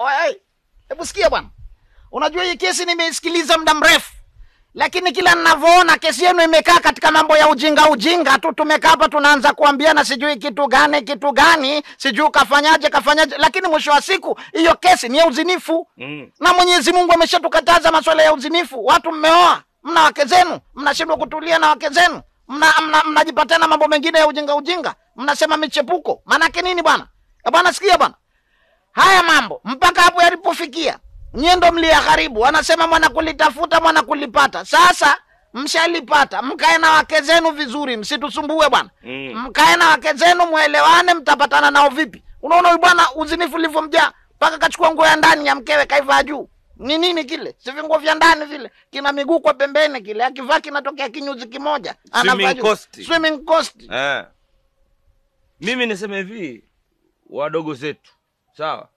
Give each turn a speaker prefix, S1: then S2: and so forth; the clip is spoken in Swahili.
S1: Oi, hebu sikia bwana, unajua hii kesi nimeisikiliza muda mrefu, lakini kila ninavyoona kesi yenu imekaa katika mambo ya ujinga ujinga tu. Tumekaa hapa tunaanza kuambiana sijui kitu gani kitu gani, sijui kafanyaje kafanyaje, lakini mwisho wa siku hiyo kesi ni ya uzinifu mm. na Mwenyezi Mungu ameshatukataza masuala ya uzinifu. Watu mmeoa, mna wake zenu, mnashindwa kutulia na wake zenu, mnajipatana mna, mna mambo mengine ya ujinga ujinga, mnasema michepuko. Maanake nini bwana? E bwana, sikia bwana haya mambo mpaka hapo yalipofikia, nyie ndo mlia mliyagharibu. Wanasema mwanakulitafuta mwanakulipata. Sasa mshalipata, mkae na wake zenu vizuri, msitusumbue bwana
S2: mm. Mkae
S1: na wake zenu mwelewane, mtapatana nao vipi? Unaona huyu bwana uzinifu ulivyomjaa, mpaka kachukua nguo ya ndani ya mkewe kaivaa juu. Ni nini kile? sivinguo vya ndani vile, kina miguu kwa pembeni, kile akivaa kinatokea kinyuzi kimoja, swimming cost.
S2: Eh, mimi niseme hivi, wadogo zetu sawa